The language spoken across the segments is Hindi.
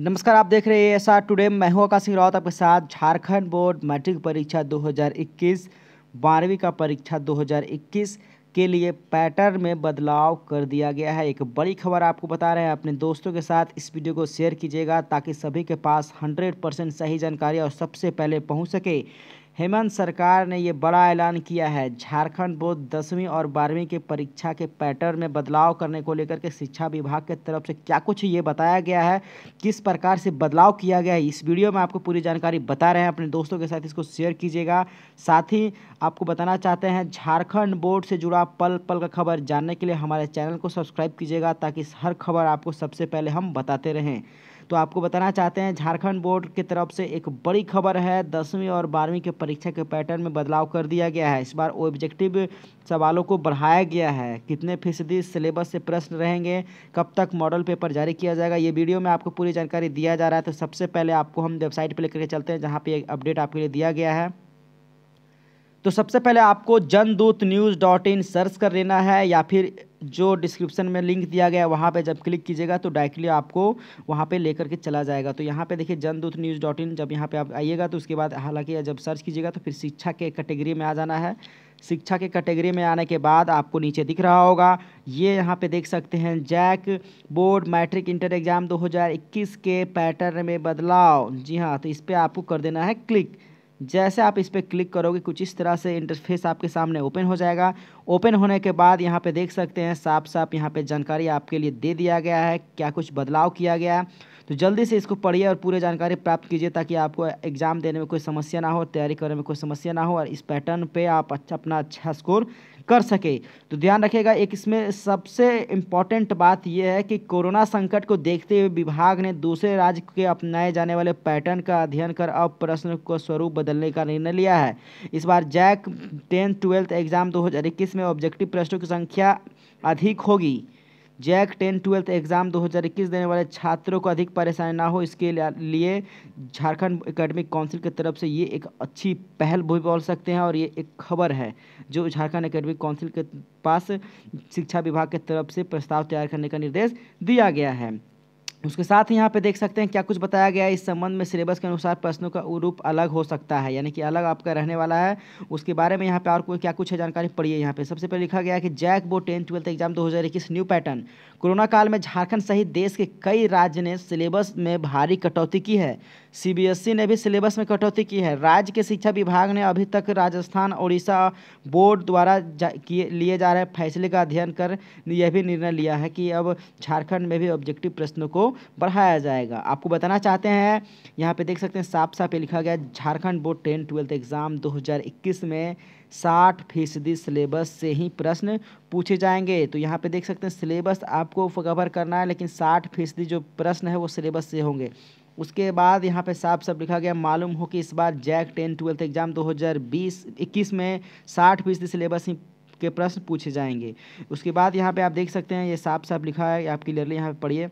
नमस्कार आप देख रहे हैं एस आर टूडे मैं हूं आकाश सिंह रावत आपके साथ झारखंड बोर्ड मैट्रिक परीक्षा 2021 बारहवीं का परीक्षा 2021 के लिए पैटर्न में बदलाव कर दिया गया है एक बड़ी खबर आपको बता रहे हैं अपने दोस्तों के साथ इस वीडियो को शेयर कीजिएगा ताकि सभी के पास 100 परसेंट सही जानकारी और सबसे पहले पहुँच सके हेमंत सरकार ने ये बड़ा ऐलान किया है झारखंड बोर्ड दसवीं और बारहवीं के परीक्षा के पैटर्न में बदलाव करने को लेकर के शिक्षा विभाग के तरफ से क्या कुछ ये बताया गया है किस प्रकार से बदलाव किया गया है इस वीडियो में आपको पूरी जानकारी बता रहे हैं अपने दोस्तों के साथ इसको शेयर कीजिएगा साथ ही आपको बताना चाहते हैं झारखंड बोर्ड से जुड़ा पल पल का खबर जानने के लिए हमारे चैनल को सब्सक्राइब कीजिएगा ताकि हर खबर आपको सबसे पहले हम बताते रहें तो आपको बताना चाहते हैं झारखंड बोर्ड की तरफ से एक बड़ी खबर है दसवीं और बारहवीं के परीक्षा के पैटर्न में बदलाव कर दिया गया है इस बार ऑब्जेक्टिव सवालों को बढ़ाया गया है कितने फीसदी सिलेबस से प्रश्न रहेंगे कब तक मॉडल पेपर जारी किया जाएगा ये वीडियो में आपको पूरी जानकारी दिया जा रहा है तो सबसे पहले आपको हम वेबसाइट पर लेकर चलते हैं जहाँ पर अपडेट आपके लिए दिया गया है तो सबसे पहले आपको Jandoot news dot in search कर लेना है या फिर जो डिस्क्रिप्शन में लिंक दिया गया है वहाँ पर जब क्लिक कीजिएगा तो डायरेक्टली आपको वहाँ पे लेकर के चला जाएगा तो यहाँ पे देखिए जनदूत न्यूज़ डॉट इन जब यहाँ पे आप आइएगा तो उसके बाद हालांकि जब सर्च कीजिएगा तो फिर शिक्षा के कैटेगरी में आ जाना है शिक्षा के कैटेगरी में आने के बाद आपको नीचे दिख रहा होगा ये यहाँ पे देख सकते हैं JAC board matric inter exam 2021 के पैटर्न में बदलाव जी हाँ तो इस पर आपको कर देना है क्लिक जैसे आप इस पर क्लिक करोगे कुछ इस तरह से इंटरफेस आपके सामने ओपन हो जाएगा ओपन होने के बाद यहाँ पे देख सकते हैं साफ साफ यहाँ पे जानकारी आपके लिए दे दिया गया है क्या कुछ बदलाव किया गया है तो जल्दी से इसको पढ़िए और पूरी जानकारी प्राप्त कीजिए ताकि आपको एग्ज़ाम देने में कोई समस्या ना हो तैयारी करने में कोई समस्या ना हो और इस पैटर्न पर आप अच्छा अपना अच्छा स्कोर कर सके तो ध्यान रखिएगा एक इसमें सबसे इम्पॉर्टेंट बात यह है कि कोरोना संकट को देखते हुए विभाग ने दूसरे राज्य के अपनाए जाने वाले पैटर्न का अध्ययन कर अब प्रश्न को स्वरूप बदलने का निर्णय लिया है इस बार जैक टेंथ ट्वेल्थ एग्जाम दो में ऑब्जेक्टिव प्रश्नों की संख्या अधिक होगी जैक टेन ट्वेल्थ एग्जाम 2021 देने वाले छात्रों को अधिक परेशानी ना हो इसके लिए झारखंड एकेडमिक काउंसिल की तरफ से ये एक अच्छी पहल भी बोल सकते हैं और ये एक खबर है जो झारखंड एकेडमिक काउंसिल के पास शिक्षा विभाग के तरफ से प्रस्ताव तैयार करने का निर्देश दिया गया है उसके साथ ही यहाँ पे देख सकते हैं क्या कुछ बताया गया है इस संबंध में सिलेबस के अनुसार प्रश्नों का रूप अलग हो सकता है यानी कि अलग आपका रहने वाला है उसके बारे में यहाँ पे और कोई क्या कुछ है जानकारी पढ़िए यहाँ पे सबसे पहले लिखा गया है कि जैक बो टेंथ ट्वेल्थ एग्जाम दो न्यू पैटर्न कोरोना काल में झारखंड सहित देश के कई राज्य ने सिलेबस में भारी कटौती की है सी e ने भी सिलेबस में कटौती की है राज्य के शिक्षा विभाग ने अभी तक राजस्थान उड़ीसा बोर्ड द्वारा लिए जा रहे फैसले का अध्ययन कर यह भी निर्णय लिया है कि अब झारखंड में भी ऑब्जेक्टिव प्रश्नों को बढ़ाया जाएगा आपको बताना चाहते हैं यहाँ पे देख सकते हैं साफ साफ लिखा गया Jharkhand board ten twelfth exam 2021 में 60 फीसदी सिलेबस से ही प्रश्न पूछे जाएंगे तो यहाँ पे देख सकते हैं सिलेबस आपको कवर करना है लेकिन साठ फीसदी जो प्रश्न है वो सिलेबस से होंगे उसके बाद यहाँ पे साफ साफ लिखा गया मालूम हो कि इस बार जैक टेन ट्वेल्थ एग्ज़ाम 2020 21 में साठ फीसदी सिलेबस ही के प्रश्न पूछे जाएंगे उसके बाद यहाँ पे आप देख सकते हैं ये साफ साफ लिखा है आप क्लियरली यहाँ पे पढ़िए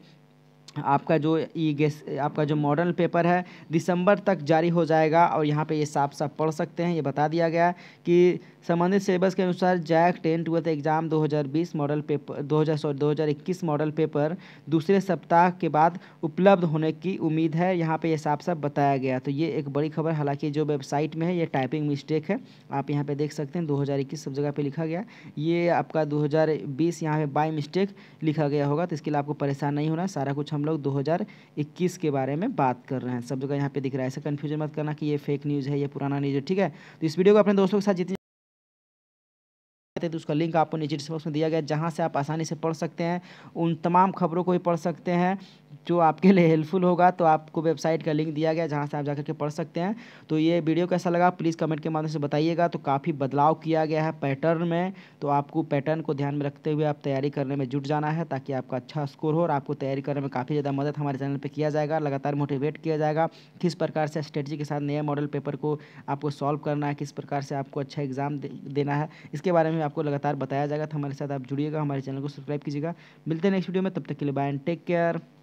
आपका जो ई गेस आपका जो मॉडल पेपर है दिसंबर तक जारी हो जाएगा और यहाँ पे ये साफ साफ पढ़ सकते हैं ये बता दिया गया कि संबंधित सिलेबस के अनुसार JAC ten twelfth exam 2020 model paper 2000 sorry 2021 model paper दूसरे सप्ताह के बाद उपलब्ध होने की उम्मीद है यहाँ पे ये साफ साफ बताया गया तो ये एक बड़ी खबर हालांकि जो वेबसाइट में है ये टाइपिंग मिस्टेक है आप यहाँ पर देख सकते हैं दो सब जगह पर लिखा गया ये आपका दो हज़ार बीस यहाँ पर बाई मिस्टेक लिखा गया होगा तो इसके लिए आपको परेशान नहीं होना सारा कुछ हम लोग 2021 के बारे में बात कर रहे हैं सब जगह यहाँ पे दिख रहा है ऐसे कन्फ्यूजन मत करना कि ये फेक न्यूज़ है ये पुराना न्यूज़ है ठीक है तो इस वीडियो को अपने दोस्तों के साथ जितनी हैं तो उसका लिंक आपको नीचे डिस्क्रिप्स में दिया गया है जहाँ से आप आसानी से पढ़ सकते हैं उन तमाम खबरों को भी पढ़ सकते हैं जो आपके लिए हेल्पफुल होगा तो आपको वेबसाइट का लिंक दिया गया जहाँ से आप जाकर के पढ़ सकते हैं तो ये वीडियो कैसा लगा प्लीज़ कमेंट के माध्यम से बताइएगा तो काफ़ी बदलाव किया गया है पैटर्न में तो आपको पैटर्न को ध्यान में रखते हुए आप तैयारी करने में जुट जाना है ताकि आपका अच्छा स्कोर हो और आपको तैयारी करने में काफ़ी ज़्यादा मदद हमारे चैनल पर किया जाएगा लगातार मोटिवेट किया जाएगा किस प्रकार से स्ट्रेटजी के साथ नए मॉडल पेपर को आपको सॉल्व करना है किस प्रकार से आपको अच्छा एग्ज़ाम देना है इसके बारे में आपको लगातार बताया जाएगा तो हमारे साथ आप जुड़िएगा हमारे चैनल को सब्सक्राइब कीजिएगा मिलते हैं नेक्स्ट वीडियो में तब तक के लिए बाय एंड टेक केयर